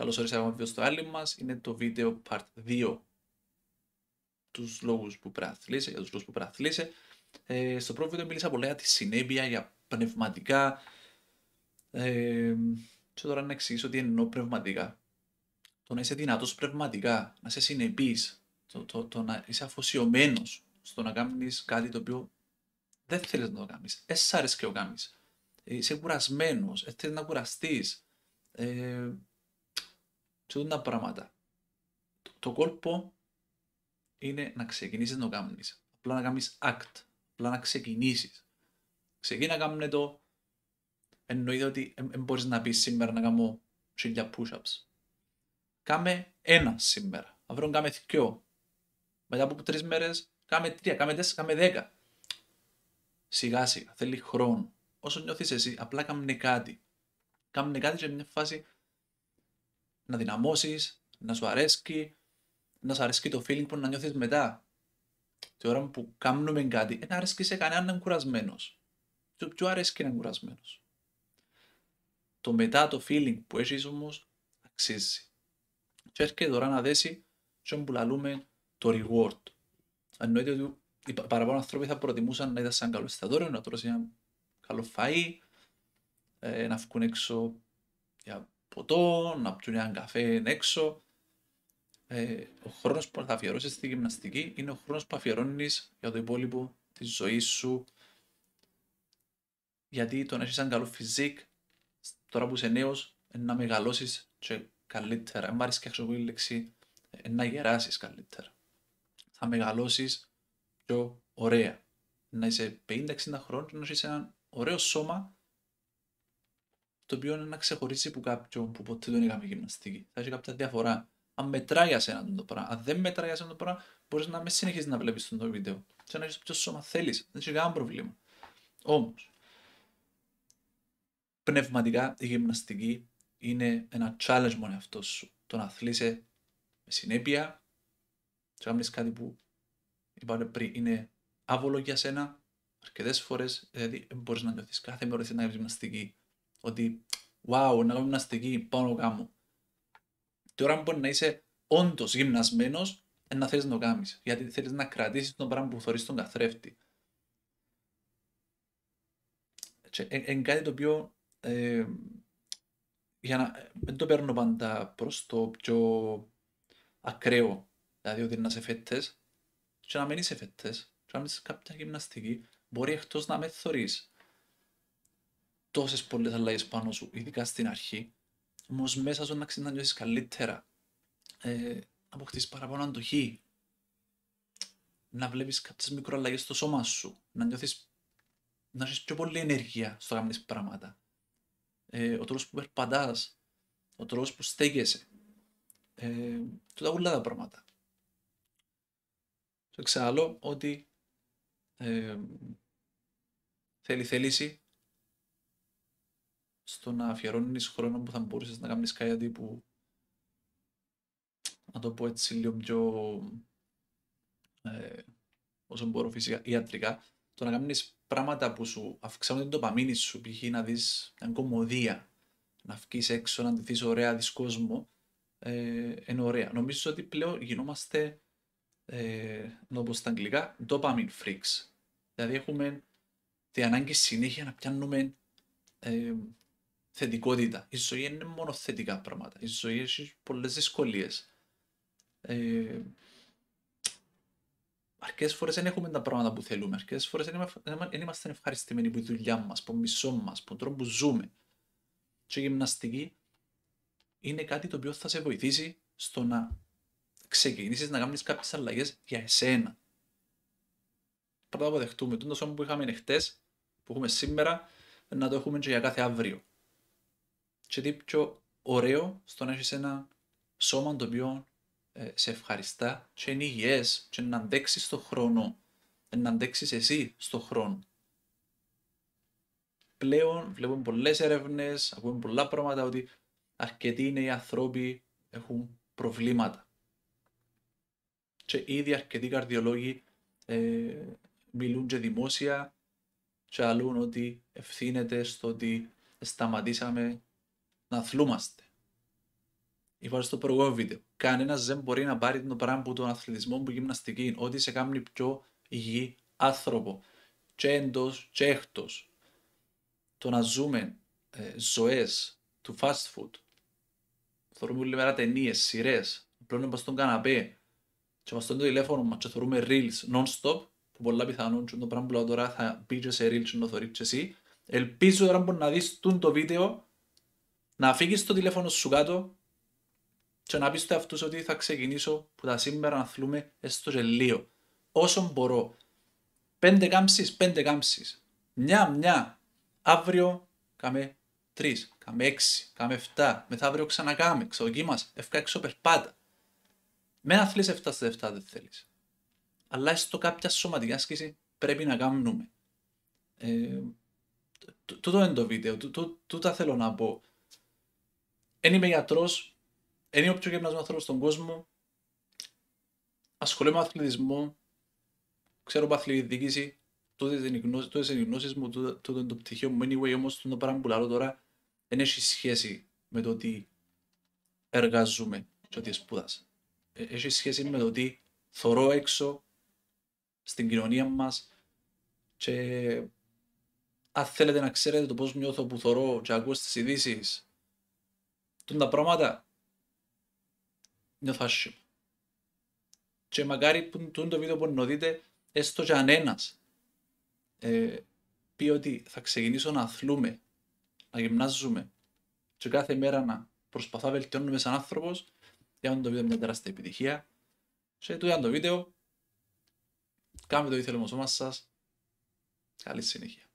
Καλώς ορίσατε ακόμα στο άλλη μας. Είναι το βίντεο part 2. Τους λόγους που πραθλήσε, για τους λόγους που πραθλήσε. Ε, στο πρώτο βίντεο μίλησα πολλά για τη συνέπεια, για πνευματικά. Ε, και τώρα να εξηγήσω τι εννοώ πνευματικά. Το να είσαι δυνατός πνευματικά, να είσαι συνεπής, το, το, το να είσαι αφοσιωμένος στο να κάνεις κάτι το οποίο δεν θέλεις να το κάνεις, Έσαι αρέσει και το κάνει. Είσαι κουρασμένος, ε, θέλεις να κουραστείς, ε, και τα πράγματα. Το κόλπο είναι να ξεκινήσεις να το κάνεις. Απλά να κάνεις act. Απλά να ξεκινήσεις. Ξεκινά να κάνουμε το. Εννοείται ότι δεν μπορείς να πεις σήμερα να κάνω χίλια push-ups. Κάμε ένα σήμερα. Αύριο κάμε δυο. Μετά από τρεις μέρες, κάμε τρία, κάμε τέσσερα, κάμε δέκα. Σιγά σιγά, θέλει χρόνο. Όσο νιώθεις εσύ, απλά κάνε κάτι. Κάμε κάτι σε μια φάση να δυναμώσεις, να σου αρέσει, να σου αρέσει το feeling που να νιώθεις μετά. Την ώρα που κάνουμε κάτι, δεν αρέσει σε κανέναν να είναι κουρασμένος. Του πιο αρέσει να είναι κουρασμένος. Το μετά το feeling που έχεις όμως αξίζει. Και έρχεται τώρα να δέσει σε που λαλούμε το reward. Αν Εννοείται ότι οι παραπάνω άνθρωποι θα προτιμούσαν να είδαν σαν καλός εστιατόριος, να τρώσει ένα καλό φαΐ, ε, να βγουν έξω για ποτό, να πιούν έναν καφέ έξω. Ε, ο χρόνος που θα αφιερώσεις στη γυμναστική είναι ο χρόνος που αφιερώνεις για το υπόλοιπο της ζωής σου. Γιατί το να έχεις έναν καλό φυσικ, τώρα που είσαι νέος, να μεγαλώσεις και καλύτερα. μ' αρέσει και η λέξη, να γεράσεις καλύτερα. Θα μεγαλώσεις πιο ωραία. Να είσαι 50-60 χρόνια και να έχεις ένα ωραίο σώμα το οποίο είναι να ξεχωρίσει από κάποιον που ποτέ δεν είχαμε γυμναστική. Θα έχει κάποια διαφορά. Αν μετράει για σένα το πράγμα, αν δεν μετράει για σένα το πράγμα, μπορείς να με συνεχίσεις να βλέπεις το βίντεο. σε να έχεις ποιο σώμα θέλεις, δεν έχει κανένα πρόβλημα. Όμως, πνευματικά η γυμναστική είναι ένα challenge μόνο αυτός σου. Το να αθλείσαι με συνέπεια, σε να κάτι που είπαμε πριν είναι άβολο για σένα, αρκετές φορές, δηλαδή μπορείς να νιώθεις κάθε μέρα να γυμναστική ότι, wow, να κάνω γυμναστική, πάω να κάνω. Τώρα μπορεί να είσαι όντως γυμνασμένος, να θέλεις να το κάνεις. Γιατί θέλεις να κρατήσεις τον πράγμα που θεωρεί στον καθρέφτη. Είναι κάτι το οποίο ε, για να το παίρνω πάντα προς το πιο ακραίο. Δηλαδή ότι να σε φετέ, και να μην είσαι φετέ, και να μην είσαι κάποια γυμναστική, μπορεί εκτός να με θεωρεί τόσες πολλές αλλαγές πάνω σου, ειδικά στην αρχή. Όμως μέσα σου να να καλύτερα. Ε, αποκτήσεις παραπάνω αντοχή. Να βλέπεις κάποιες μικροαλλαγές στο σώμα σου. Να νιώθεις να έχει πιο πολλή ενέργεια στο να κάνεις πράγματα. Ε, ο τρόπος που περπατάς, ο τρόπος που στέκεσαι. Ε, τούτα όλα τα πράγματα. Το εξάλλου ότι ε, θέλει θέληση, στο να αφιερώνεις χρόνο που θα μπορούσες να κάνεις κάτι που. Να το πω έτσι λίγο πιο. Ε, όσο μπορώ φυσικά, ιατρικά. Το να κάνεις πράγματα που σου αυξάνουν την τοπαμίνη σου, π.χ. να δεις μια κομμωδία, να βγεις έξω, να ντυθείς ωραία, δεις κόσμο. Ε, είναι ωραία. Νομίζω ότι πλέον γινόμαστε. Ε, να το πω στα αγγλικά, dopamine freaks. Δηλαδή έχουμε τη ανάγκη συνέχεια να πιάνουμε ε, θετικότητα. Η ζωή είναι μόνο θετικά πράγματα. Η ζωή έχει πολλές δυσκολίες. Ε, Αρκές φορές δεν έχουμε τα πράγματα που θέλουμε. Αρκές φορές δεν είμαστε ευχαριστημένοι από τη δουλειά μας, από μισός μας, από τον τρόπο που ζούμε. Και η γυμναστική είναι κάτι το οποίο θα σε βοηθήσει στο να ξεκινήσεις να κάνεις κάποιες αλλαγές για εσένα. Πρώτα αποδεχτούμε το σώμα που είχαμε χτες, που έχουμε σήμερα, να το έχουμε και για κάθε αύριο και τι πιο ωραίο στο να έχεις ένα σώμα το οποίο ε, σε ευχαριστά και είναι υγιές και να αντέξεις τον χρόνο, να αντέξεις εσύ στο χρόνο. Πλέον βλέπουμε πολλές έρευνες, ακούμε πολλά πράγματα ότι αρκετοί οι ανθρώποι έχουν προβλήματα. Και ήδη αρκετοί καρδιολόγοι ε, μιλούν και δημόσια και αλλούν ότι ευθύνεται στο ότι σταματήσαμε να αθλούμαστε. Είπα στο προηγούμενο βίντεο. Κανένας δεν μπορεί να πάρει το πράγμα που τον αθλητισμό που γυμναστική, ό,τι σε κάνει πιο υγιή άνθρωπο. Τσέντος, τσέχτος. Το να ζούμε ε, ζωές του fast food. Θεωρούμε όλη μέρα ταινίες, σειρές. Πλέον στον καναπέ. Και μα το τηλέφωνο μας, και θεωρούμε reels non-stop. Που πολλά πιθανόν το πράγμα που τώρα θα μπει σε reels, και να το εσύ. Ελπίζω τώρα να δεις το βίντεο να φύγεις το τηλέφωνο σου κάτω και να πεις εαυτούς ότι θα ξεκινήσω που τα σήμερα να θλούμε έστω και λίγο. μπορώ. Πέντε κάμψεις, πέντε κάμψεις. Μια, μια. Αύριο κάμε τρεις, κάμε έξι, κάμε εφτά. Μεθαύριο ξανακάμε, εφτά έξω περπάτα. Με να θλείς 7 στα 7 δεν θέλεις. Αλλά έστω κάποια σωματική άσκηση πρέπει να κάνουμε. Ε, τούτο είναι το βίντεο, τούτα θέλω να πω. Εν είμαι γιατρός, εν είμαι ο πιο γεμνασμένο άνθρωπος στον κόσμο. Ασχολούμαι με αθλητισμό. Ξέρω από αθλητική Τότε είναι οι γνώσεις μου, τότε είναι το πτυχίο μου. Anyway, όμως το πράγμα που λέω τώρα δεν έχει σχέση με το ότι εργάζομαι και ότι σπούδασα. Ε, έχει σχέση με το ότι θωρώ έξω στην κοινωνία μας και αν θέλετε να ξέρετε το πώς νιώθω που θωρώ και ακούω στις ειδήσεις τα πράγματα νιώθω άσχημα. Και μακάρι που το βίντεο που δείτε, έστω και αν ένας ε, πει ότι θα ξεκινήσω να αθλούμε, να γυμνάζουμε και κάθε μέρα να προσπαθώ να βελτιώνουμε σαν άνθρωπος, για να το βίντεο μια τεράστια επιτυχία. Σε τούτο το βίντεο, κάνουμε το ήθελο μας σας. Καλή συνέχεια.